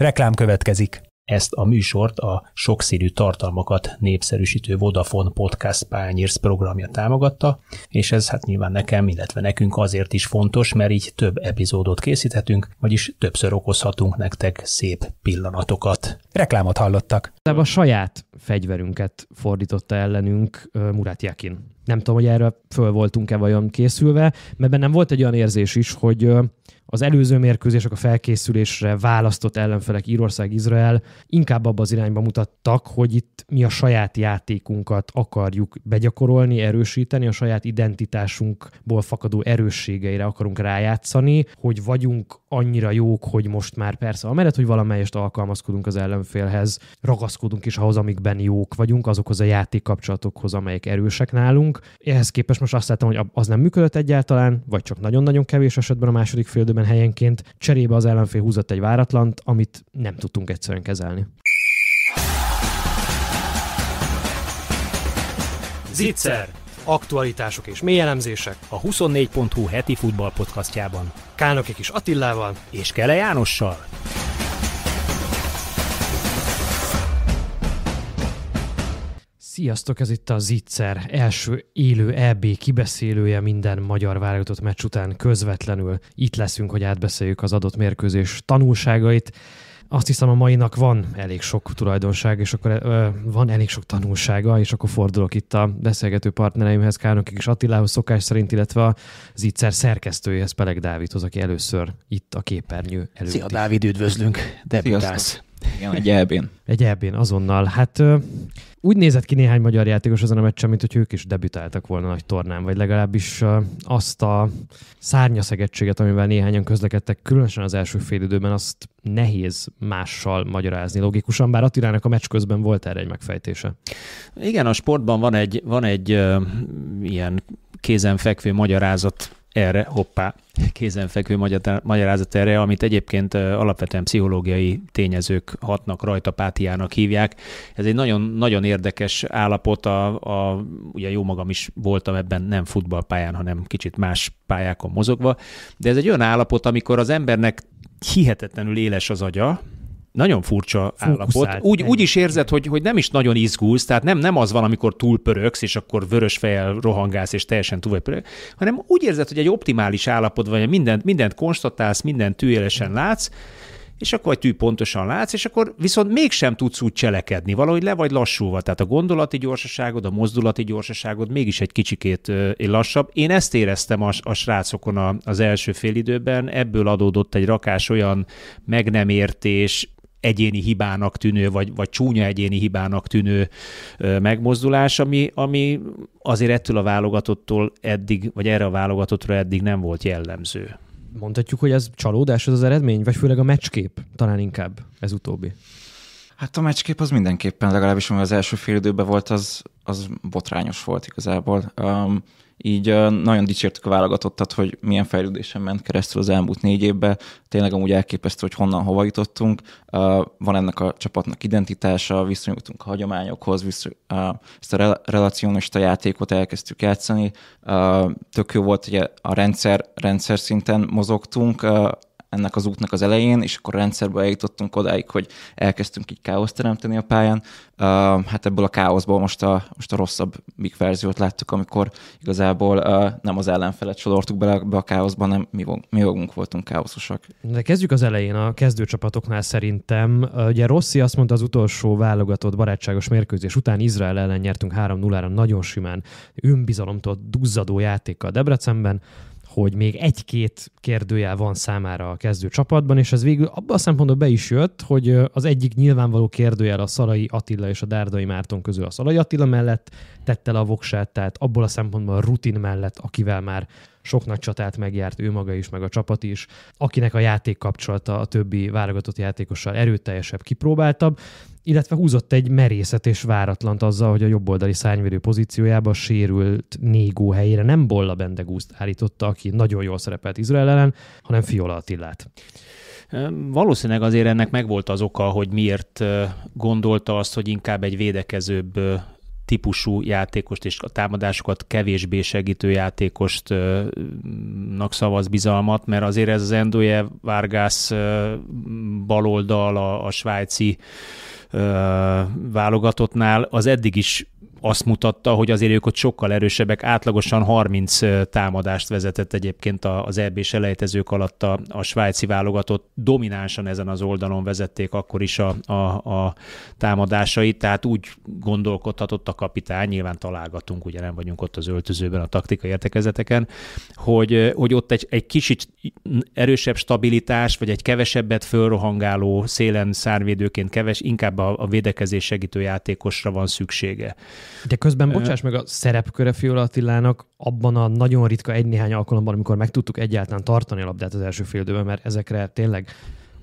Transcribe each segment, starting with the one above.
Reklám következik. Ezt a műsort a sokszínű tartalmakat népszerűsítő Vodafone Podcast Pányérsz programja támogatta, és ez hát nyilván nekem, illetve nekünk azért is fontos, mert így több epizódot készíthetünk, vagyis többször okozhatunk nektek szép pillanatokat. Reklámot hallottak. De a saját fegyverünket fordította ellenünk Murat Jakin nem tudom, hogy erre föl voltunk-e vajon készülve, mert bennem volt egy olyan érzés is, hogy az előző mérkőzések a felkészülésre választott ellenfelek Írország-Izrael inkább abba az irányba mutattak, hogy itt mi a saját játékunkat akarjuk begyakorolni, erősíteni, a saját identitásunkból fakadó erősségeire akarunk rájátszani, hogy vagyunk annyira jók, hogy most már persze, amellett, hogy valamelyest alkalmazkodunk az ellenfélhez, ragaszkodunk is ahhoz, amikben jók vagyunk, azokhoz a játék kapcsolatokhoz, amelyek erősek nálunk. Ehhez képest most azt láttam, hogy az nem működött egyáltalán, vagy csak nagyon-nagyon kevés esetben a második fél helyenként. Cserébe az ellenfél húzott egy váratlant, amit nem tudtunk egyszerűen kezelni. Zicser, aktualitások és mélyelemzések a 24.hu heti podcastjában. Kálnoki Kis Attillával és Kele Jánossal. Sziasztok, ez itt a Zitzer első élő EB kibeszélője minden magyar válogatott meccs után közvetlenül. Itt leszünk, hogy átbeszéljük az adott mérkőzés tanulságait, azt hiszem a mai van elég sok tulajdonság, és akkor ö, van elég sok tanulsága, és akkor fordulok itt a beszélgető partnereimhez, Kárnokig és Attilához szokás szerint, illetve az ígyszer szerkesztőjéhez, Peleg Dávidhoz, aki először itt a képernyő előtt. Szia Dávid, üdvözlünk, debütálsz. Igen, egy elbén. egy elbén, azonnal. Hát úgy nézett ki néhány magyar játékos ezen a meccsen, mint hogy ők is debütáltak volna nagy tornán, vagy legalábbis azt a szárnyaszegettséget, amivel néhányan közlekedtek, különösen az első fél időben, azt nehéz mással magyarázni logikusan, bár Attilának a meccs közben volt erre egy megfejtése. Igen, a sportban van egy, van egy ö, ilyen kézenfekvő magyarázat erre, hoppá, kézenfekvő magyarázat erre, amit egyébként alapvetően pszichológiai tényezők hatnak rajta, pátiának hívják. Ez egy nagyon, nagyon érdekes állapot, a, a, ugye jó magam is voltam ebben nem futballpályán, hanem kicsit más pályákon mozogva, de ez egy olyan állapot, amikor az embernek hihetetlenül éles az agya, nagyon furcsa Fókuszált, állapot. Úgy, úgy is érzed, hogy, hogy nem is nagyon izgulsz, tehát nem, nem az van, amikor pöröksz, és akkor vörös fejjel rohangálsz, és teljesen túl vagy pörög, hanem úgy érzed, hogy egy optimális állapot vagy, mindent, mindent konstatálsz, mindent tűjelesen látsz, és akkor vagy tű pontosan látsz, és akkor viszont mégsem tudsz úgy cselekedni, valahogy le vagy lassulva, tehát a gondolati gyorsaságod, a mozdulati gyorsaságod mégis egy kicsikét lassabb. Én ezt éreztem a, a srácokon a, az első fél időben, ebből adódott egy rakás olyan meg nem értés, egyéni hibának tűnő, vagy, vagy csúnya egyéni hibának tűnő megmozdulás, ami, ami azért ettől a válogatottól eddig, vagy erre a válogatottra eddig nem volt jellemző. Mondhatjuk, hogy ez csalódás az az eredmény, vagy főleg a meccskép talán inkább ez utóbbi? Hát a meccskép az mindenképpen, legalábbis ami az első fél időben volt, az, az botrányos volt igazából. Um, így nagyon dicsértük a válogatottat, hogy milyen fejlődésen ment keresztül az elmúlt négy évben. Tényleg amúgy elképesztő, hogy honnan hova jutottunk. Van ennek a csapatnak identitása, viszonyultunk a hagyományokhoz, vissza, ezt a relacionista játékot elkezdtük játszani. Tök jó volt, hogy a rendszer, rendszer szinten mozogtunk, ennek az útnak az elején, és akkor rendszerbe eljutottunk odáig, hogy elkezdtünk így káoszt teremteni a pályán. Uh, hát ebből a káoszból most a, most a rosszabb big verziót láttuk, amikor igazából uh, nem az ellenfelet sodortuk bele be a káoszba, hanem mi, mi magunk voltunk káoszosak. De kezdjük az elején, a kezdőcsapatoknál szerintem. Ugye Rossi azt mondta az utolsó válogatott barátságos mérkőzés után Izrael ellen nyertünk 3-0-ra nagyon simán, önbizalomtól duzzadó játékkal Debrecenben hogy még egy-két kérdőjel van számára a kezdő csapatban, és ez végül abban a szempontból be is jött, hogy az egyik nyilvánvaló kérdőjel a Szalai Attila és a Dárdai Márton közül a Szalai Attila mellett tette le a voksát, tehát abból a szempontból a rutin mellett, akivel már sok nagy csatát megjárt ő maga is, meg a csapat is, akinek a játék kapcsolata a többi válogatott játékossal erőteljesebb, kipróbáltabb, illetve húzott egy merészet és váratlant azzal, hogy a jobboldali szárnyvédő pozíciójába sérült Négó helyére nem Bolla Bendegúzt állította, aki nagyon jól szerepelt Izrael ellen, hanem Fiola Attilát. Valószínűleg azért ennek megvolt az oka, hogy miért gondolta azt, hogy inkább egy védekezőbb típusú játékost és a támadásokat kevésbé segítő játékostnak szavaz bizalmat, mert azért ez az Endoje Vargas baloldal a, a svájci válogatottnál az eddig is azt mutatta, hogy azért ők ott sokkal erősebbek, átlagosan 30 támadást vezetett egyébként az eb s elejtezők alatt a, a svájci válogatott, dominánsan ezen az oldalon vezették akkor is a, a, a támadásait, tehát úgy gondolkodhatott a kapitány, nyilván találgatunk, ugye nem vagyunk ott az öltözőben a taktikai értekezeteken, hogy, hogy ott egy, egy kicsit erősebb stabilitás, vagy egy kevesebbet fölrohangáló szélen szárvédőként keves, inkább a, a védekezés segítő játékosra van szüksége. De közben, bocsáss meg, a szerepköre Fiola Attilának abban a nagyon ritka egy-néhány alkalomban, amikor meg tudtuk egyáltalán tartani a labdát az első fél időben, mert ezekre tényleg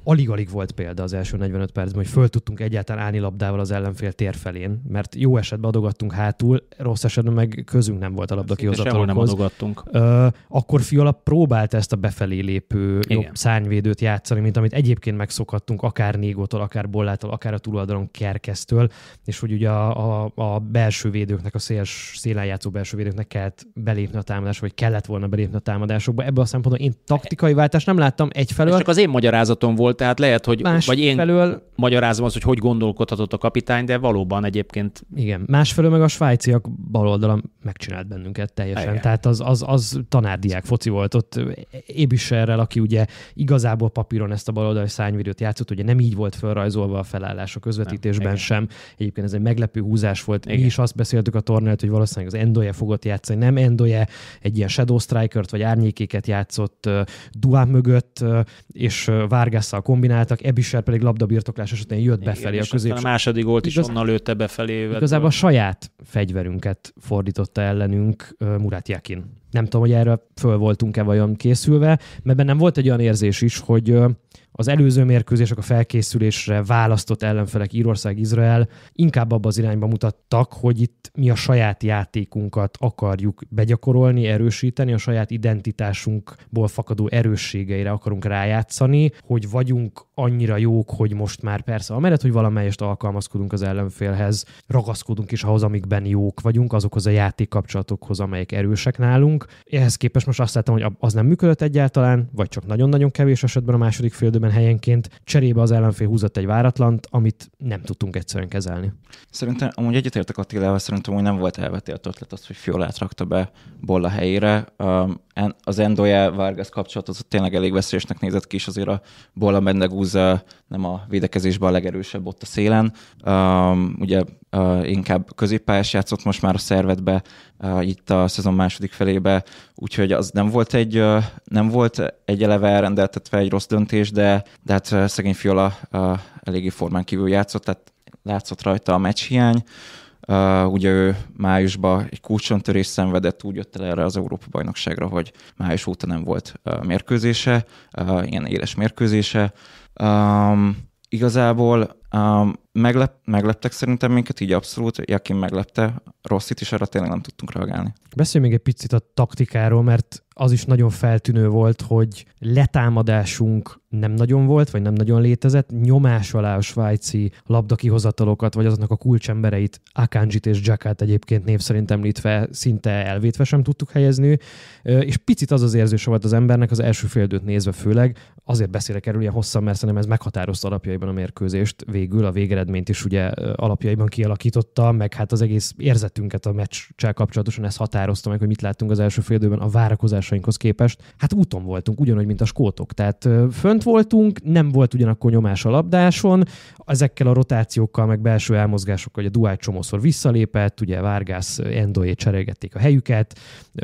alig-alig volt példa az első 45 percben, hogy föl tudtunk egyáltalán állni labdával az ellenfél tér felén, mert jó esetben adogattunk hátul, rossz esetben meg közünk nem volt a labda kihozatalhoz. nem adogattunk. Ö, akkor Fiola próbált ezt a befelé lépő jobb szányvédőt játszani, mint amit egyébként megszokhattunk, akár Négótól, akár Bollától, akár a túloldalon Kerkesztől, és hogy ugye a, a, a belső védőknek, a széles, szélen játszó belső védőknek kellett belépni a támadásba, vagy kellett volna belépni a támadásokba. Ebből a szempontból én taktikai váltást nem láttam egyfelől. És csak az én magyarázatom volt, tehát lehet, hogy Más vagy én felől... magyarázom azt, hogy hogy gondolkodhatott a kapitány, de valóban egyébként... Igen, másfelől meg a svájciak baloldalon megcsinált bennünket teljesen. Igen. Tehát az, az, az tanárdiák foci volt ott Ébiserrel, aki ugye igazából papíron ezt a baloldali szányvédőt játszott, ugye nem így volt felrajzolva a felállás a közvetítésben igen. sem. Egyébként ez egy meglepő húzás volt. Igen. Mi is azt beszéltük a tornát, hogy valószínűleg az Endoje fogott játszani, nem Endoje, egy ilyen Shadow Strikert vagy árnyékéket játszott Duán mögött, és Vargasszal kombináltak, Ebisher pedig labdabirtoklás esetén jött Igen, befelé a középső. A második gólt is onnan lőtte befelé. Igazából a saját fegyverünket fordította ellenünk Murat Jakin. Nem tudom, hogy erre föl voltunk-e vajon készülve, mert bennem volt egy olyan érzés is, hogy az előző mérkőzések a felkészülésre választott ellenfelek Írország, Izrael inkább abba az irányba mutattak, hogy itt mi a saját játékunkat akarjuk begyakorolni, erősíteni, a saját identitásunkból fakadó erősségeire akarunk rájátszani, hogy vagyunk annyira jók, hogy most már persze, amellett, hogy valamelyest alkalmazkodunk az ellenfélhez, ragaszkodunk is ahhoz, amikben jók vagyunk, azokhoz a játékkapcsolatokhoz, amelyek erősek nálunk. Ehhez képest most azt láttam, hogy az nem működött egyáltalán, vagy csak nagyon-nagyon kevés esetben a második félben esetben helyenként cserébe az ellenfél húzott egy váratlant, amit nem tudtunk egyszerűen kezelni. Szerintem amúgy egyetértek Attilával, szerintem hogy nem volt elvetélt ötlet az, hogy Fiolát rakta be Bolla helyére az Endoya Vargas az tényleg elég veszélyesnek nézett ki, és azért a Bola Mendegúza nem a védekezésben a legerősebb ott a szélen. Um, ugye uh, inkább középpályás játszott most már a szervetbe, uh, itt a szezon második felébe, úgyhogy az nem volt egy, uh, nem volt egy eleve elrendeltetve egy rossz döntés, de, de hát uh, szegény Fiola uh, eléggé formán kívül játszott, tehát látszott rajta a meccs hiány Uh, ugye ő májusban egy kulcsontörés szenvedett, úgy jött el erre az Európa-bajnokságra, hogy május óta nem volt uh, mérkőzése, uh, ilyen éles mérkőzése. Um, igazából meglep, megleptek szerintem minket, így abszolút, Jakin meglepte, Rosszit is arra tényleg nem tudtunk reagálni. Beszélj még egy picit a taktikáról, mert az is nagyon feltűnő volt, hogy letámadásunk nem nagyon volt, vagy nem nagyon létezett, nyomás alá a svájci labdakihozatalokat, vagy azoknak a kulcsembereit, Akanjit és Jackát egyébként név szerint említve szinte elvétve sem tudtuk helyezni, és picit az az érzés volt az embernek az első fél nézve főleg, azért beszélek erről ilyen hosszan, mert szerintem ez meghatározta alapjaiban a mérkőzést végül a végeredményt is ugye alapjaiban kialakította, meg hát az egész érzetünket a meccsel kapcsolatosan ez határozta meg, hogy mit láttunk az első félidőben a várakozásainkhoz képest. Hát úton voltunk, ugyanúgy, mint a skótok. Tehát fönt voltunk, nem volt ugyanakkor nyomás a labdáson, ezekkel a rotációkkal, meg belső elmozgásokkal, hogy a Duáj csomószor visszalépett, ugye Várgász, Endoé cserélgették a helyüket,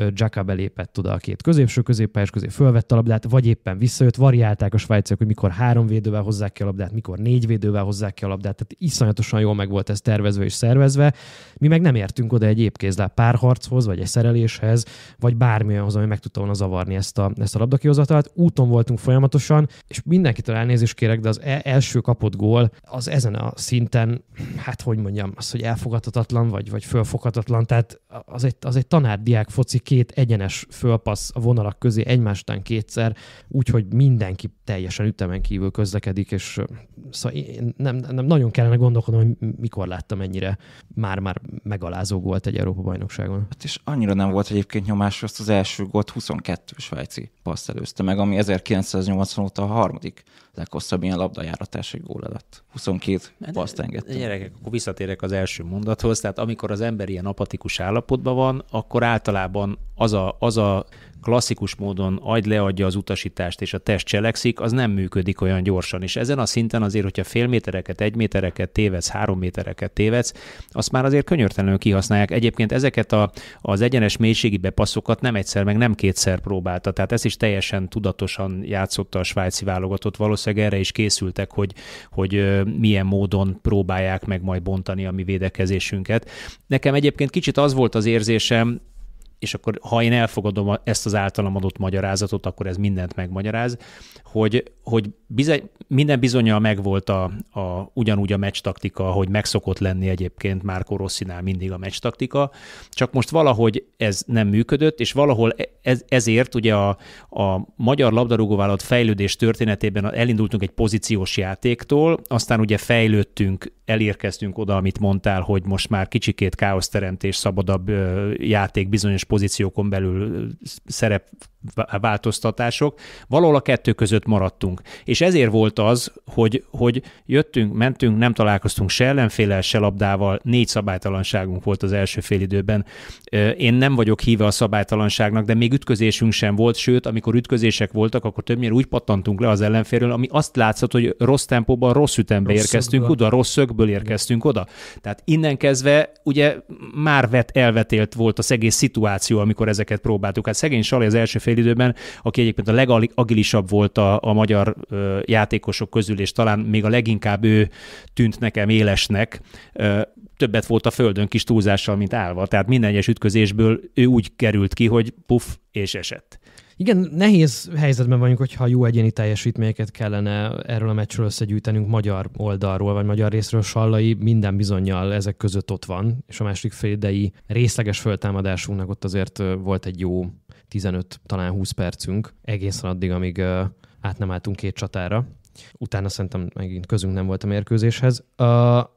Jacka belépett oda a két középső középpályás közé, fölvette a labdát, vagy éppen visszajött, variálták a svájciak, hogy mikor három védővel hozzák ki a labdát, mikor négy védővel hozzák hozzák ki a labdát. Tehát iszonyatosan jól meg volt ez tervezve és szervezve. Mi meg nem értünk oda egy épkézláb párharchoz, vagy egy szereléshez, vagy bármilyenhoz, ami meg tudta volna zavarni ezt a, ezt a labdakihozatalt. Úton voltunk folyamatosan, és mindenkitől elnézést kérek, de az e- első kapott gól az ezen a szinten, hát hogy mondjam, az, hogy elfogadhatatlan, vagy, vagy fölfoghatatlan. Tehát az egy, az egy tanárdiák foci két egyenes fölpassz a vonalak közé egymás után kétszer, úgyhogy mindenki teljesen ütemen kívül közlekedik, és szóval én nem, nem, nem nagyon kellene gondolkodnom, hogy mikor láttam ennyire már-már megalázó gólt egy Európa-bajnokságon. Hát és annyira nem volt egyébként nyomás, azt az első gólt 22 svájci passz előzte meg, ami 1980 óta a harmadik leghosszabb ilyen labdajáratás egy gól alatt. 22 paszt engedtem. Gyerekek, akkor visszatérek az első mondathoz, tehát amikor az ember ilyen apatikus állapotban van, akkor általában az a, az a klasszikus módon agy leadja az utasítást, és a test cselekszik, az nem működik olyan gyorsan. És ezen a szinten azért, hogyha fél métereket, egy métereket tévedsz, három métereket tévedsz, azt már azért könyörtelenül kihasználják. Egyébként ezeket a, az egyenes mélységi bepasszokat nem egyszer, meg nem kétszer próbálta. Tehát ez is teljesen tudatosan játszotta a svájci válogatott. Valószínűleg erre is készültek, hogy, hogy milyen módon próbálják meg majd bontani a mi védekezésünket. Nekem egyébként kicsit az volt az érzésem, és akkor ha én elfogadom ezt az általam adott magyarázatot, akkor ez mindent megmagyaráz, hogy, hogy bizony, minden bizonyal megvolt a, a, ugyanúgy a meccs taktika, hogy megszokott lenni egyébként Márko Rosszinál mindig a meccs taktika, csak most valahogy ez nem működött, és valahol e- ez, ezért ugye a, a magyar labdarúgóvállalat fejlődés történetében elindultunk egy pozíciós játéktól, aztán ugye fejlődtünk, elérkeztünk oda, amit mondtál, hogy most már kicsikét káoszteremtés, szabadabb játék bizonyos pozíciókon belül szerep változtatások. Valahol a kettő között maradtunk. És ezért volt az, hogy, hogy jöttünk, mentünk, nem találkoztunk se ellenfélel, se labdával, négy szabálytalanságunk volt az első fél időben. Én nem vagyok híve a szabálytalanságnak, de még ütközésünk sem volt, sőt, amikor ütközések voltak, akkor többnyire úgy pattantunk le az ellenfélről, ami azt látszott, hogy rossz tempóban, rossz ütembe rossz érkeztünk szögből. oda, rossz szögből érkeztünk oda. Tehát innen kezdve ugye már vet, elvetélt volt az egész szituáció, szituáció, amikor ezeket próbáltuk. Hát szegény Sali az első félidőben, aki egyébként a legagilisabb volt a, a magyar ö, játékosok közül, és talán még a leginkább ő tűnt nekem élesnek, ö, többet volt a földön kis túlzással, mint állva. Tehát minden egyes ütközésből ő úgy került ki, hogy puff, és esett. Igen, nehéz helyzetben vagyunk, hogyha jó egyéni teljesítményeket kellene erről a meccsről összegyűjtenünk magyar oldalról, vagy magyar részről. Sallai minden bizonyal ezek között ott van, és a másik félidei részleges föltámadásunknak ott azért volt egy jó 15, talán 20 percünk egészen addig, amíg át nem álltunk két csatára. Utána szerintem megint közünk nem volt a mérkőzéshez, uh,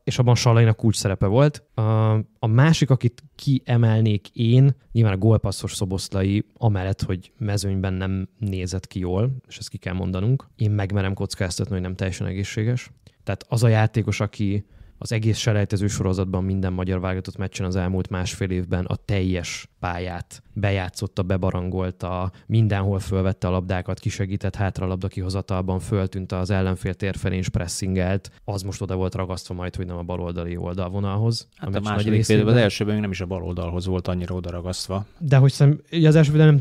és abban Salainak kulcs szerepe volt. Uh, a másik, akit kiemelnék én, nyilván a gólpasszos szoboszlai, amellett, hogy mezőnyben nem nézett ki jól, és ezt ki kell mondanunk, én megmerem kockáztatni, hogy nem teljesen egészséges. Tehát az a játékos, aki az egész selejtező sorozatban minden magyar válogatott meccsen az elmúlt másfél évben a teljes pályát bejátszotta, bebarangolta, mindenhol fölvette a labdákat, kisegített hátra labda kihozatalban, föltűnt az ellenfél térfelén és pressingelt, az most oda volt ragasztva majd, hogy nem a baloldali oldalvonalhoz. Hát a, a második nagy az elsőben nem is a baloldalhoz volt annyira oda ragasztva. De hogy szem, az első nem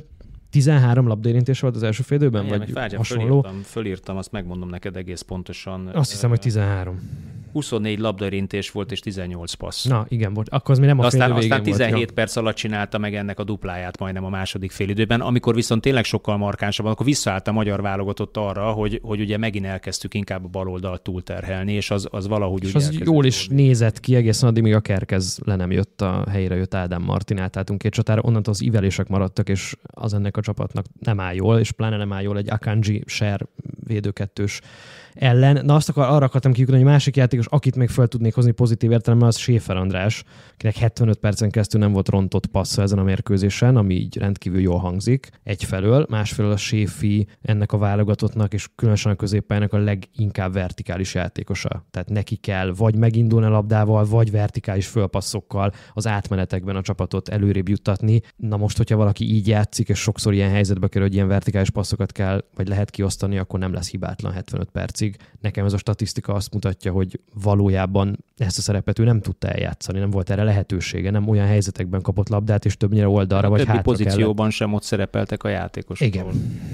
13 labdérintés volt az első félidőben, vagy fárgyal, hasonló? Fölírtam, fölírtam, azt megmondom neked egész pontosan. Azt hiszem, hogy 13. 24 labdarintés volt és 18 passz. Na, igen, volt. Akkor az mi nem a aztán, aztán 17 volt, perc alatt csinálta meg ennek a dupláját majdnem a második félidőben, amikor viszont tényleg sokkal markánsabb, akkor visszaállt a magyar válogatott arra, hogy, hogy ugye megint elkezdtük inkább a baloldalt túlterhelni, és az, az valahogy és az jól is volni. nézett ki egészen addig, míg a Kerkez le nem jött a helyre jött Ádám Martin, átálltunk két csatára, onnantól az ivelések maradtak, és az ennek a csapatnak nem áll jól, és pláne nem áll jól egy Akanji Ser védőkettős ellen. Na azt akar, arra akartam kiukni, hogy másik játékos, akit még fel tudnék hozni pozitív értelemben, az Séfer András, akinek 75 percen keresztül nem volt rontott passza ezen a mérkőzésen, ami így rendkívül jól hangzik egyfelől, másfelől a Séfi ennek a válogatottnak és különösen a középpályának a leginkább vertikális játékosa. Tehát neki kell vagy megindulni a labdával, vagy vertikális fölpasszokkal az átmenetekben a csapatot előrébb juttatni. Na most, hogyha valaki így játszik, és sokszor ilyen helyzetbe kerül, hogy ilyen vertikális passzokat kell, vagy lehet kiosztani, akkor nem lesz hibátlan 75 percig percig. Nekem ez a statisztika azt mutatja, hogy valójában ezt a szerepet ő nem tudta eljátszani, nem volt erre lehetősége, nem olyan helyzetekben kapott labdát, és többnyire oldalra a vagy hátra pozícióban kellett. sem ott szerepeltek a játékosok, Igen.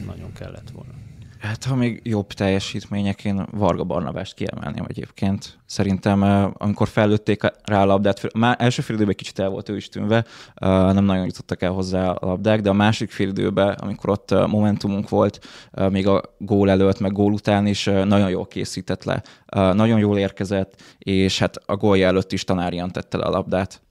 nagyon kellett volna. Hát ha még jobb teljesítmények, én Varga Barnabást kiemelném egyébként. Szerintem amikor fellőtték rá a labdát, már első fél időben kicsit el volt ő is tűnve, nem nagyon jutottak el hozzá a labdák, de a másik fél időben, amikor ott momentumunk volt, még a gól előtt, meg gól után is nagyon jól készített le, nagyon jól érkezett, és hát a gólja előtt is tanárian tette le a labdát,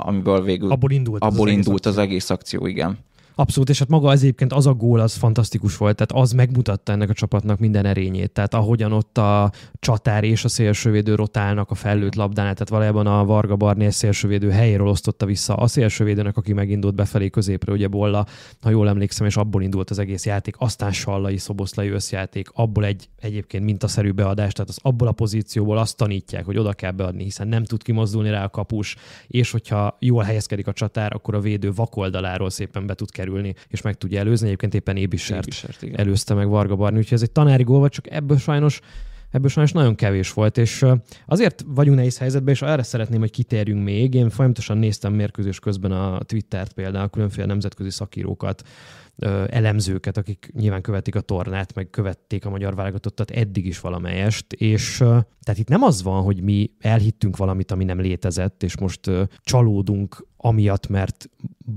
amiből végül... Abból indult, abból az, indult az, egész akció. az egész akció, igen. Abszolút, és hát maga az egyébként az a gól, az fantasztikus volt, tehát az megmutatta ennek a csapatnak minden erényét, tehát ahogyan ott a csatár és a szélsővédő rotálnak a fellőtt labdánál, tehát valójában a Varga Barnél szélsővédő helyéről osztotta vissza a szélsővédőnek, aki megindult befelé középre, ugye Bolla, ha jól emlékszem, és abból indult az egész játék, aztán Sallai Szoboszlai összjáték, abból egy egyébként mintaszerű beadás, tehát az abból a pozícióból azt tanítják, hogy oda kell beadni, hiszen nem tud kimozdulni rá a kapus, és hogyha jól helyezkedik a csatár, akkor a védő vakoldaláról szépen be tud kerülni kerülni, és meg tudja előzni. Egyébként éppen Ébisert, Ébisert előzte meg Varga Barni, úgyhogy ez egy tanári gól volt, csak ebből sajnos ebből sajnos nagyon kevés volt, és azért vagyunk nehéz helyzetben, és erre szeretném, hogy kitérjünk még. Én folyamatosan néztem mérkőzés közben a Twittert például, különféle nemzetközi szakírókat, elemzőket, akik nyilván követik a tornát, meg követték a magyar válogatottat eddig is valamelyest, és tehát itt nem az van, hogy mi elhittünk valamit, ami nem létezett, és most csalódunk amiatt, mert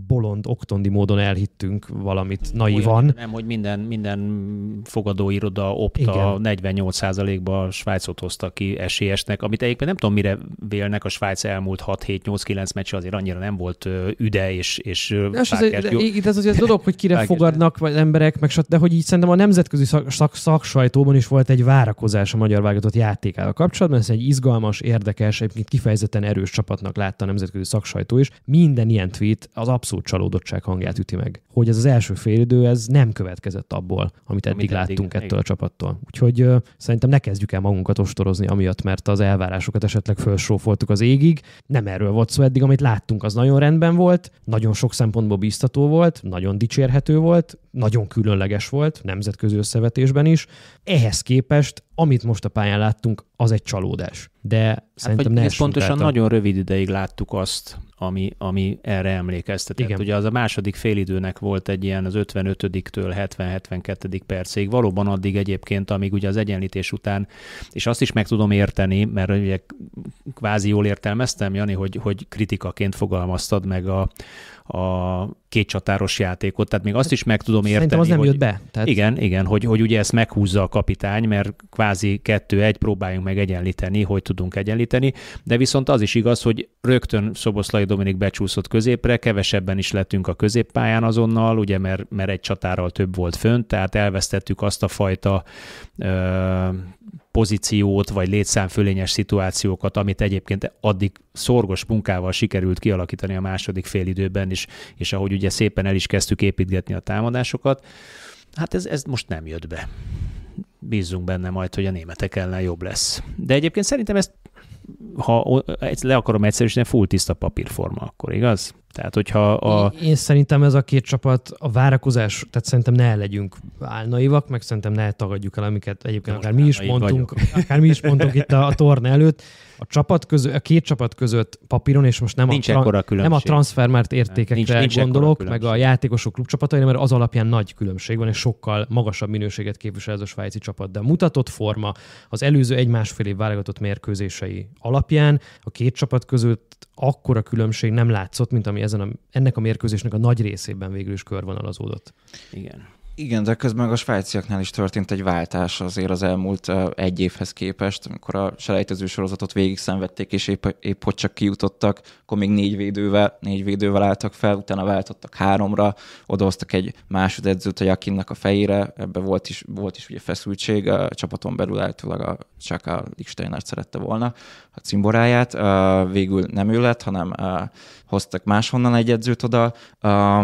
bolond, oktondi módon elhittünk valamit naivan. Olyan, nem, hogy minden, minden fogadóiroda opta Igen. 48%-ba a Svájcot hozta ki esélyesnek, amit egyébként nem tudom, mire vélnek a Svájc elmúlt 6-7-8-9 meccs, azért annyira nem volt üde és, és Nos, ez, az, de, ez azért dolog, hogy kire fogadnak vagy emberek, meg, de hogy így szerintem a nemzetközi szak, szak, szaksajtóban is volt egy várakozás a magyar válogatott játékával kapcsolatban, ez egy izgalmas, érdekes, egyébként kifejezetten erős csapatnak látta a nemzetközi szaksajtó is. Mi minden ilyen tweet az abszolút csalódottság hangját üti meg. Hogy ez az első félidő, ez nem következett abból, amit eddig amit láttunk eddig, ettől a csapattól. Úgyhogy uh, szerintem ne kezdjük el magunkat ostorozni amiatt, mert az elvárásokat esetleg felsófoltuk az égig. Nem erről volt szó eddig, amit láttunk, az nagyon rendben volt, nagyon sok szempontból biztató volt, nagyon dicsérhető volt, nagyon különleges volt, nemzetközi összevetésben is. Ehhez képest, amit most a pályán láttunk, az egy csalódás. De hát szerintem ne pontosan nagyon rövid ideig láttuk azt, ami, ami erre emlékeztetett. Igen. Ugye az a második félidőnek volt egy ilyen az 55-től 70-72. percig, valóban addig egyébként, amíg ugye az egyenlítés után, és azt is meg tudom érteni, mert ugye kvázi jól értelmeztem, Jani, hogy, hogy kritikaként fogalmaztad meg a, a két csatáros játékot, tehát még azt is meg tudom érteni. Szerintem az nem hogy, jött be. Tehát... Igen, igen, hogy, hogy ugye ezt meghúzza a kapitány, mert kvázi kettő-egy próbáljunk meg egyenlíteni, hogy tudunk egyenlíteni, de viszont az is igaz, hogy rögtön Szoboszlai Dominik becsúszott középre, kevesebben is lettünk a középpályán azonnal, ugye mert, mert egy csatárral több volt fönt, tehát elvesztettük azt a fajta ö, pozíciót, vagy létszámfölényes szituációkat, amit egyébként addig szorgos munkával sikerült kialakítani a második félidőben is, és ahogy ugye szépen el is kezdtük építgetni a támadásokat, hát ez, ez most nem jött be. Bízzunk benne majd, hogy a németek ellen jobb lesz. De egyébként szerintem ezt, ha le akarom egyszerűsíteni, full tiszta papírforma akkor, igaz? Tehát, hogyha a... Én szerintem ez a két csapat a várakozás, tehát szerintem ne legyünk álnaivak, meg szerintem ne tagadjuk el, amiket egyébként akár mi, is mondtunk, akár mi is mondtunk itt a, a torna előtt. A, csapat közö, a két csapat között papíron, és most nem, nincs a, tra- nem a transfermárt értékekre nincs, nincs gondolok, meg a játékosok klubcsapatai, mert az alapján nagy különbség van, és sokkal magasabb minőséget képvisel ez a svájci csapat. De a mutatott forma az előző egy-másfél év válogatott mérkőzései alapján a két csapat között akkora különbség nem látszott, mint ami ami ezen a, ennek a mérkőzésnek a nagy részében végül is körvonalazódott. Igen. Igen, de közben meg a svájciaknál is történt egy váltás azért az elmúlt egy évhez képest, amikor a selejtező sorozatot végig szenvedték, és épp, épp hogy csak kijutottak, akkor még négy védővel, négy védővel álltak fel, utána váltottak háromra, odahoztak egy másodedzőt a Jakinnak a fejére, ebbe volt is, volt is ugye feszültség, a csapaton belül állítólag a, csak a Lichtenert szerette volna a cimboráját, végül nem ő lett, hanem hoztak máshonnan egy edzőt oda,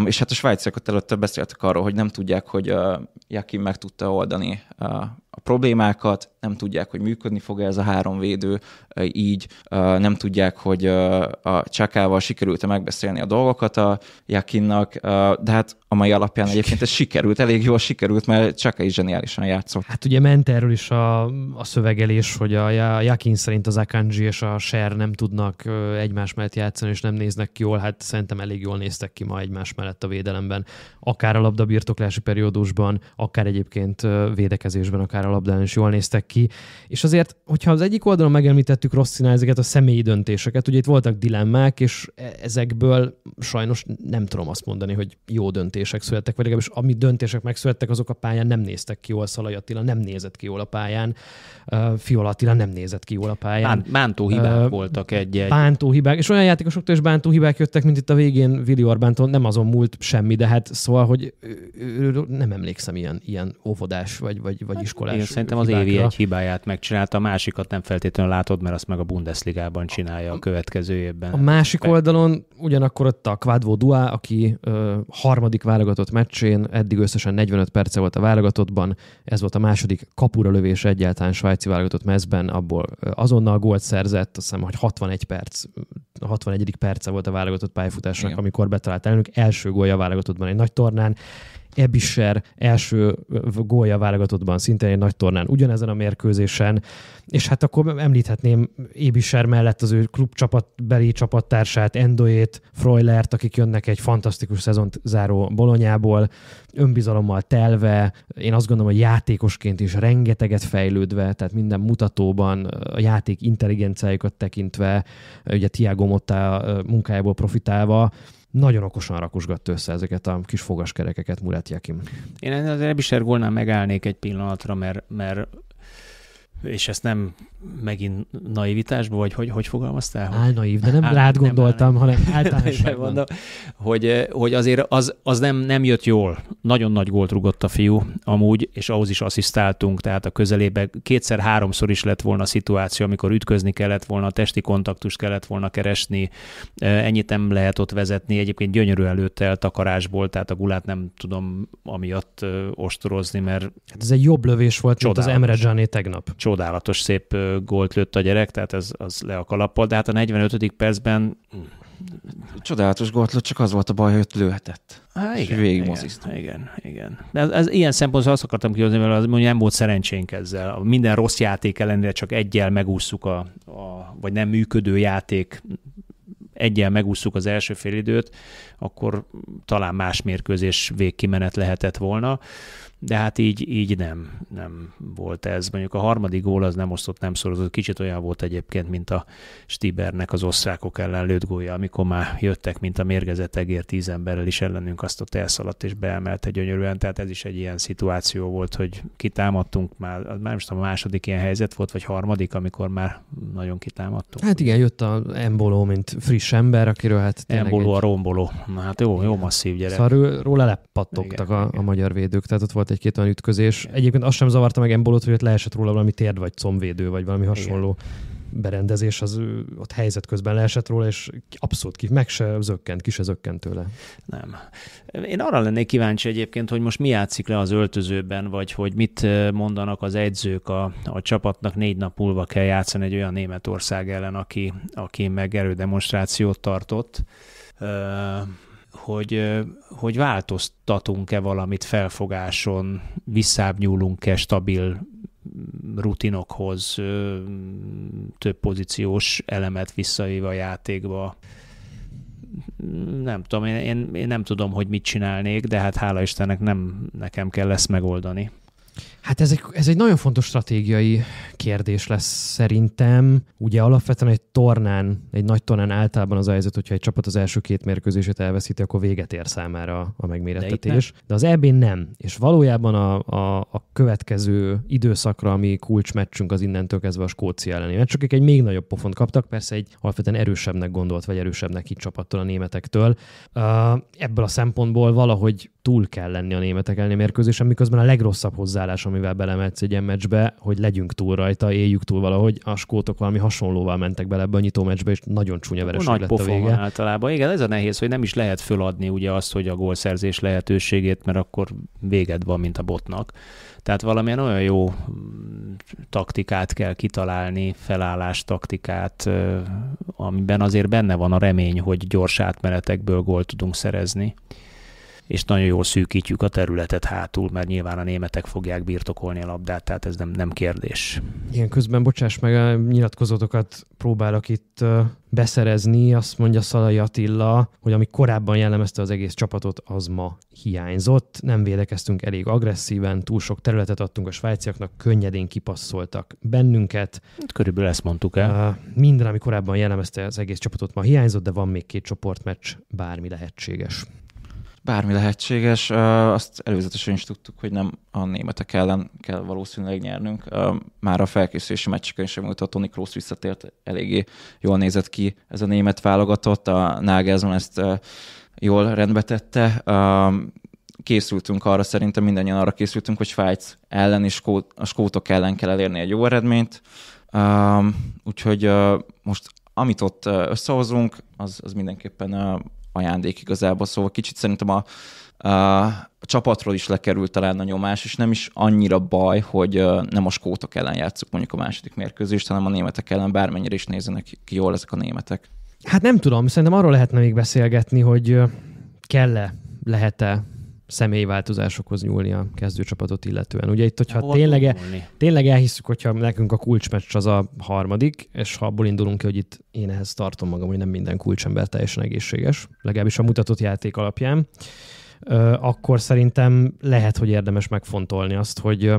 és hát a svájciakat előtte beszéltek arról, hogy nem tudják, hogy hogy uh, Jakin meg tudta oldani uh, a problémákat, nem tudják, hogy működni fog ez a három védő, így nem tudják, hogy a Csakával sikerült-e megbeszélni a dolgokat a Jakinnak, de hát a mai alapján egyébként ez sikerült, elég jól sikerült, mert Csaka is zseniálisan játszott. Hát ugye ment erről is a, a szövegelés, hogy a Jakin szerint az Akanji és a Ser nem tudnak egymás mellett játszani, és nem néznek jól, hát szerintem elég jól néztek ki ma egymás mellett a védelemben, akár a labdabirtoklási periódusban, akár egyébként védekezésben, akár a labdán is jól néztek ki. És azért, hogyha az egyik oldalon megemlítettük Rosszinál ezeket a személyi döntéseket, ugye itt voltak dilemmák, és e- ezekből sajnos nem tudom azt mondani, hogy jó döntések születtek, vagy legalábbis ami döntések megszülettek, azok a pályán nem néztek ki jól, Szalai Attila nem nézett ki jól a pályán, Fiola Attila nem nézett ki jól a pályán. bántó hibák uh, voltak egy-egy. Bántó hibák, és olyan játékosoktól is bántó hibák jöttek, mint itt a végén Vili Orbántól, nem azon múlt semmi, de hát szóval, hogy nem emlékszem ilyen, ilyen óvodás vagy, vagy, vagy hát iskolás én szerintem az évi egy hibáját megcsinálta, a másikat nem feltétlenül látod, mert azt meg a Bundesligában csinálja a, a következő évben. A másik Be... oldalon ugyanakkor ott a Quadvo Dua, aki ö, harmadik válogatott meccsén, eddig összesen 45 perce volt a válogatottban, ez volt a második kapura lövés egyáltalán svájci válogatott mezben, abból azonnal gólt szerzett, azt hiszem, hogy 61 perc, 61. perce volt a válogatott pályafutásnak, Igen. amikor betalált elnök, első gólja a válogatottban egy nagy tornán Ebischer első gólja válogatottban, szintén egy nagy tornán, ugyanezen a mérkőzésen, és hát akkor említhetném Ebischer mellett az ő klubcsapatbeli csapattársát, Endoét, Freulert, akik jönnek egy fantasztikus szezont záró Bolonyából, önbizalommal telve, én azt gondolom, hogy játékosként is rengeteget fejlődve, tehát minden mutatóban, a játék intelligenciájukat tekintve, ugye Tiago Motta munkájából profitálva, nagyon okosan rakusgatta össze ezeket a kis fogaskerekeket Murat Jakim. Én azért Ebiser gólnál megállnék egy pillanatra, mert, mert és ezt nem megint naivitásból, vagy hogy, hogy fogalmaztál? Áll naív, de nem áll, rád gondoltam, nem, hanem általánosan Mondom, hogy, eh, hogy azért az, az nem, nem jött jól. Nagyon nagy gólt rugott a fiú amúgy, és ahhoz is asszisztáltunk, tehát a közelébe kétszer-háromszor is lett volna a szituáció, amikor ütközni kellett volna, testi kontaktust kellett volna keresni, eh, ennyit nem lehet ott vezetni, egyébként gyönyörű el takarásból, tehát a gulát nem tudom amiatt eh, ostorozni, mert... Hát ez egy jobb lövés volt, csodálatos. mint az Emre Gianni tegnap. Csodálatos csodálatos szép gólt lőtt a gyerek, tehát ez az le a kalappal, de hát a 45. percben... Csodálatos gólt lőtt, csak az volt a baj, hogy lőhetett. Há, igen, végig igen, igen, igen. De ez, ez ilyen szempontból azt akartam kihozni, mert az, nem volt szerencsénk ezzel. A minden rossz játék ellenére csak egyel megúszuk a, a vagy nem működő játék egyel megúszuk az első félidőt, akkor talán más mérkőzés végkimenet lehetett volna de hát így, így nem, nem volt ez. Mondjuk a harmadik gól az nem osztott, nem szorozott, kicsit olyan volt egyébként, mint a Stibernek az osztrákok ellen lőtt gólya, amikor már jöttek, mint a mérgezett egér tíz emberrel is ellenünk, azt ott elszaladt és beemelte gyönyörűen, tehát ez is egy ilyen szituáció volt, hogy kitámadtunk már, már nem tudom, a második ilyen helyzet volt, vagy harmadik, amikor már nagyon kitámadtunk. Hát igen, jött a Emboló, mint friss ember, akiről hát Emboló egy... a romboló. Na, hát jó, jó masszív gyerek. Szóval róla lepattogtak igen, a, igen. a, magyar védők, tehát ott volt volt egy-két olyan ütközés. Egyébként azt sem zavarta meg Embolot, hogy ott leesett róla valami térd vagy comvédő, vagy valami hasonló Igen. berendezés, az ott helyzet közben leesett róla, és abszolút ki, meg se zökkent, ki se zökkent tőle. Nem. Én arra lennék kíváncsi egyébként, hogy most mi játszik le az öltözőben, vagy hogy mit mondanak az edzők a, a csapatnak négy nap múlva kell játszani egy olyan Németország ellen, aki, aki meg erődemonstrációt tartott hogy, hogy változtatunk-e valamit felfogáson, visszább nyúlunk-e stabil rutinokhoz, több pozíciós elemet visszaíva a játékba. Nem tudom, én, én, nem tudom, hogy mit csinálnék, de hát hála Istennek nem nekem kell lesz megoldani. Hát ez egy, ez egy nagyon fontos stratégiai kérdés lesz szerintem. Ugye alapvetően egy tornán, egy nagy tornán általában az a helyzet, hogyha egy csapat az első két mérkőzését elveszíti, akkor véget ér számára a megmérettetés. De, De az eb nem. És valójában a, a, a következő időszakra, ami kulcsmeccsünk az innentől kezdve a Skócia elleni Mert csak egy még nagyobb pofont kaptak, persze egy alapvetően erősebbnek gondolt, vagy erősebbnek így csapattól a németektől. Uh, ebből a szempontból valahogy túl kell lenni a németek elleni mérkőzésen, miközben a legrosszabb hozzáállás, amivel belemetsz egy ilyen meccsbe, hogy legyünk túl rajta, éljük túl valahogy, a skótok valami hasonlóval mentek bele ebbe a nyitó meccsbe, és nagyon csúnya vereség Nagy lett a vége. Van általában. Igen, ez a nehéz, hogy nem is lehet föladni ugye azt, hogy a gólszerzés lehetőségét, mert akkor véged van, mint a botnak. Tehát valamilyen olyan jó mm, taktikát kell kitalálni, felállás taktikát, amiben azért benne van a remény, hogy gyors átmenetekből gólt tudunk szerezni és nagyon jól szűkítjük a területet hátul, mert nyilván a németek fogják birtokolni a labdát, tehát ez nem, nem kérdés. Igen, közben bocsáss meg, a nyilatkozatokat próbálok itt beszerezni, azt mondja Szalai Attila, hogy ami korábban jellemezte az egész csapatot, az ma hiányzott. Nem védekeztünk elég agresszíven, túl sok területet adtunk a svájciaknak, könnyedén kipasszoltak bennünket. Hát körülbelül ezt mondtuk el. Minden, ami korábban jellemezte az egész csapatot, ma hiányzott, de van még két csoportmeccs, bármi lehetséges. Bármi lehetséges. Azt előzetesen is tudtuk, hogy nem a németek ellen kell valószínűleg nyernünk. Már a felkészülési meccseken is, amikor a Toni Kroos visszatért, eléggé jól nézett ki ez a német válogatott. A Nagelsmann ezt jól rendbe tette készültünk arra, szerintem mindannyian arra készültünk, hogy Svájc ellen és a skótok ellen kell elérni egy jó eredményt. úgyhogy most amit ott összehozunk, az, az mindenképpen ajándék igazából, szóval kicsit szerintem a, a csapatról is lekerült talán a nyomás, és nem is annyira baj, hogy nem a skótok ellen játszuk mondjuk a második mérkőzést, hanem a németek ellen, bármennyire is nézzenek ki jól ezek a németek. Hát nem tudom, szerintem arról lehetne még beszélgetni, hogy kell-e, lehet-e személyváltozásokhoz nyúlni a kezdőcsapatot illetően. Ugye itt, hogyha tényleg, el, tényleg elhiszük, hogyha nekünk a kulcsmeccs az a harmadik, és ha abból indulunk ki, hogy itt én ehhez tartom magam, hogy nem minden kulcsember teljesen egészséges, legalábbis a mutatott játék alapján, akkor szerintem lehet, hogy érdemes megfontolni azt, hogy,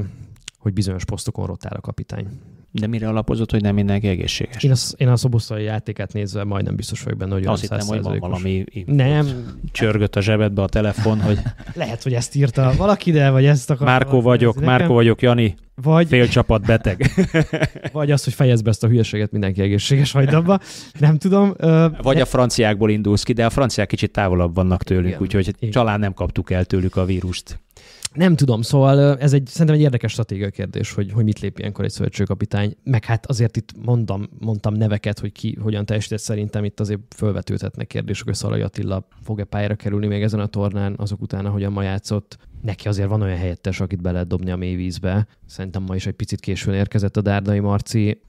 hogy bizonyos posztokon rotál a kapitány. De mire alapozott, hogy nem mindenki egészséges? Én, az, én a szobuszai játékát nézve majdnem biztos vagyok benne, hogy Azt hittem, hogy van valami nem. csörgött a zsebedbe a telefon, hogy... Lehet, hogy ezt írta valaki, de vagy ezt akar. Márkó vagyok, Márkó vagyok, Jani. Vagy... Fél csapat beteg. vagy az, hogy fejezd be ezt a hülyeséget, mindenki egészséges hagyd abba. Nem tudom. Ö, vagy a franciákból indulsz ki, de a franciák kicsit távolabb vannak tőlünk, úgyhogy talán nem kaptuk el tőlük a vírust nem tudom, szóval ez egy, szerintem egy érdekes stratégiai kérdés, hogy, hogy mit lép ilyenkor egy szövetségkapitány. Meg hát azért itt mondtam, mondtam neveket, hogy ki hogyan teljesített szerintem itt azért fölvetődhetnek kérdések, hogy Szalai Attila fog-e pályára kerülni még ezen a tornán, azok után, a ma játszott. Neki azért van olyan helyettes, akit be lehet dobni a mélyvízbe. Szerintem ma is egy picit későn érkezett a Dárdai Marci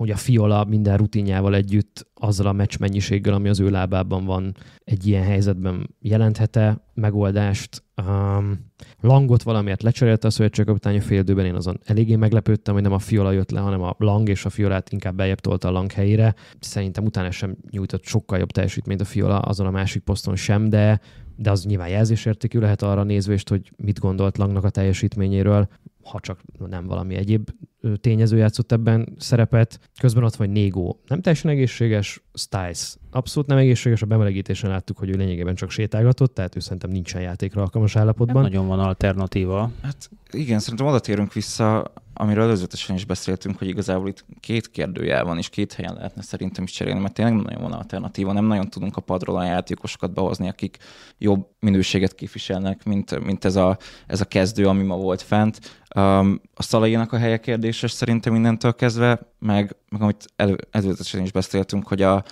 hogy a Fiola minden rutinjával együtt azzal a meccs mennyiséggel, ami az ő lábában van, egy ilyen helyzetben jelenthete megoldást. Um, Langot valamiért lecserélte a szövetségkapitány a fél időben, én azon eléggé meglepődtem, hogy nem a Fiola jött le, hanem a Lang és a Fiolát inkább bejebb tolta a Lang helyére. Szerintem utána sem nyújtott sokkal jobb teljesítményt a Fiola azon a másik poszton sem, de de az nyilván jelzésértékű lehet arra nézvést, hogy mit gondolt Langnak a teljesítményéről ha csak nem valami egyéb tényező játszott ebben szerepet. Közben ott van Négó. Nem teljesen egészséges, styles abszolút nem egészséges, a bemelegítésen láttuk, hogy ő lényegében csak sétálgatott, tehát ő szerintem nincsen játékra alkalmas állapotban. Nem nagyon van alternatíva. Hát igen, szerintem oda térünk vissza amiről előzetesen is beszéltünk, hogy igazából itt két kérdőjel van, és két helyen lehetne szerintem is cserélni, mert tényleg nem nagyon van alternatíva, nem nagyon tudunk a padról a játékosokat behozni, akik jobb minőséget képviselnek, mint, mint ez, a, ez a kezdő, ami ma volt fent. Um, a Szalainak a helye kérdése szerintem mindentől kezdve, meg, meg amit elő, előzetesen is beszéltünk, hogy a,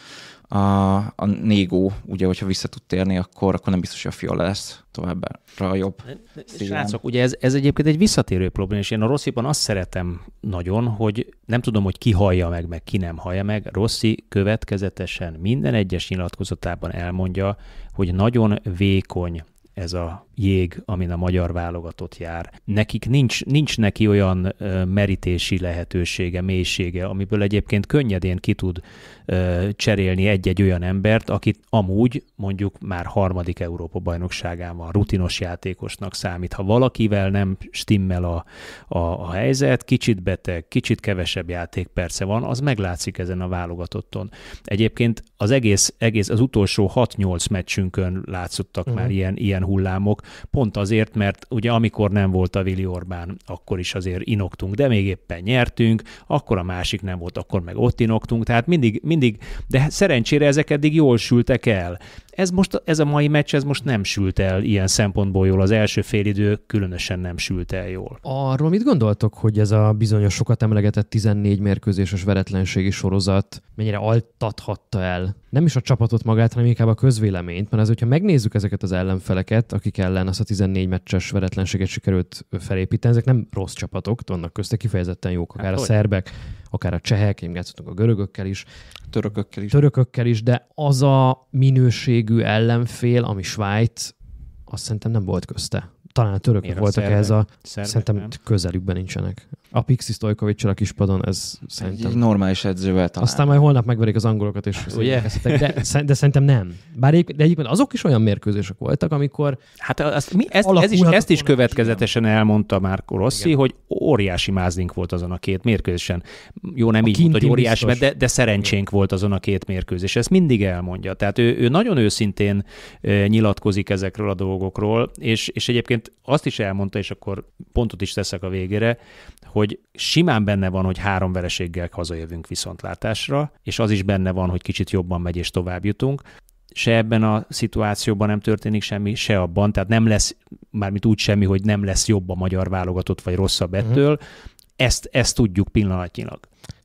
a, a Négó, ugye, hogyha vissza tud térni, akkor, akkor nem biztos, hogy a Fiola lesz továbbra jobb. Srácok, ugye ez, ez egyébként egy visszatérő probléma, és én a Rossziban azt szeretem nagyon, hogy nem tudom, hogy ki hallja meg, meg ki nem hallja meg, Rossi következetesen minden egyes nyilatkozatában elmondja, hogy nagyon vékony ez a jég, amin a magyar válogatott jár. Nekik nincs, nincs neki olyan merítési lehetősége, mélysége, amiből egyébként könnyedén ki tud cserélni egy-egy olyan embert, akit amúgy mondjuk már harmadik Európa-bajnokságán van, rutinos játékosnak számít. Ha valakivel nem stimmel a, a, a helyzet, kicsit beteg, kicsit kevesebb játékperce van, az meglátszik ezen a válogatotton. Egyébként az egész, egész az utolsó 6-8 meccsünkön látszottak uh-huh. már ilyen, ilyen hullámok, pont azért, mert ugye amikor nem volt a Vili Orbán, akkor is azért inoktunk, de még éppen nyertünk, akkor a másik nem volt, akkor meg ott inoktunk, tehát mindig, mindig mindig, de szerencsére ezek eddig jól sültek el. Ez, most, ez a mai meccs ez most nem sült el ilyen szempontból jól, az első félidő különösen nem sült el jól. Arról mit gondoltok, hogy ez a bizonyos sokat emlegetett 14 mérkőzéses veretlenségi sorozat mennyire altathatta el nem is a csapatot magát, hanem inkább a közvéleményt, mert az, hogyha megnézzük ezeket az ellenfeleket, akik ellen azt a 14 meccses veretlenséget sikerült felépíteni, ezek nem rossz csapatok, vannak köztük kifejezetten jók, akár hát, a szerbek, akár a csehek, játszottunk a görögökkel is. Törökökkel is. Törökökkel is, de az a minőségű ellenfél, ami Svájc, azt szerintem nem volt közte. Talán a törökök Miért voltak a ehhez a... szerintem közelükben nincsenek. A Pixi stojkovic a kispadon, ez szerintem... Egy normális edzővel talán. Aztán majd holnap megverik az angolokat, és Ugye? de, de, szerintem nem. Bár egy, de egyébként azok is olyan mérkőzések voltak, amikor... Hát azt, mi, ezt, ez is, ezt is következetesen nem. elmondta már Rossi, Igen. hogy óriási mázlink volt azon a két mérkőzésen. Jó, nem a így mondta, hogy óriási, mert de, de szerencsénk Igen. volt azon a két mérkőzés. Ezt mindig elmondja. Tehát ő, ő nagyon őszintén nyilatkozik ezekről a dolgokról, és, és egyébként azt is elmondta, és akkor pontot is teszek a végére, hogy simán benne van, hogy három vereséggel hazajövünk viszontlátásra, és az is benne van, hogy kicsit jobban megy és tovább jutunk. Se ebben a szituációban nem történik semmi, se abban, tehát nem lesz, mármint úgy semmi, hogy nem lesz jobb a magyar válogatott, vagy rosszabb mhm. ettől, uh-huh. ezt, ezt tudjuk pillanatnyilag.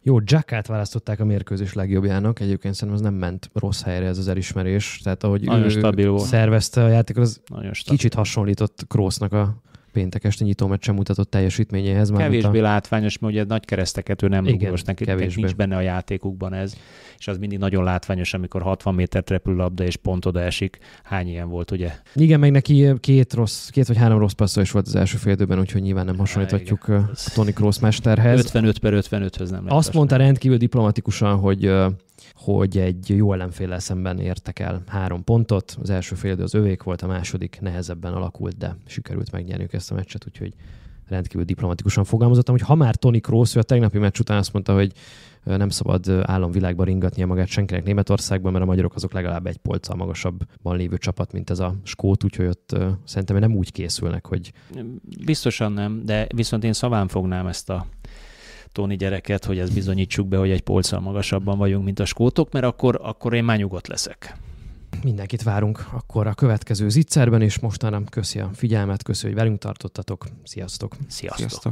Jó, Jackát választották a mérkőzés legjobbjának, egyébként szerintem az nem ment rossz helyre ez az elismerés, tehát ahogy Nagyon ő stabil volt. szervezte a játékot, az Nagyon kicsit hasonlított Krósznak a péntek este sem mutatott teljesítményéhez. Már kevésbé a... látványos, mert ugye nagy kereszteket ő nem rúgos, neki kevésbé. nincs benne a játékukban ez, és az mindig nagyon látványos, amikor 60 métert repül labda, és pont oda esik. Hány ilyen volt, ugye? Igen, meg neki két, rossz, két vagy három rossz passza is volt az első fél időben, úgyhogy nyilván nem hasonlíthatjuk Há, Tony Cross mesterhez. 55 per 55-höz nem Azt mondta rendkívül diplomatikusan, hogy hogy egy jó ellenféle szemben értek el három pontot. Az első félidő az övék volt, a második nehezebben alakult, de sikerült megnyerniük ezt a meccset, úgyhogy rendkívül diplomatikusan fogalmazottam, hogy ha már Tony Kroos, ő a tegnapi meccs után azt mondta, hogy nem szabad államvilágba ringatnia magát senkinek Németországban, mert a magyarok azok legalább egy polccal magasabban lévő csapat, mint ez a skót, úgyhogy ott szerintem nem úgy készülnek, hogy... Biztosan nem, de viszont én szaván fognám ezt a Tóni gyereket, hogy ezt bizonyítsuk be, hogy egy polccal magasabban vagyunk, mint a skótok, mert akkor, akkor én már nyugodt leszek. Mindenkit várunk akkor a következő zicserben, és mostanában köszi a figyelmet, köszi, hogy velünk tartottatok. Sziasztok! Sziasztok! Sziasztok.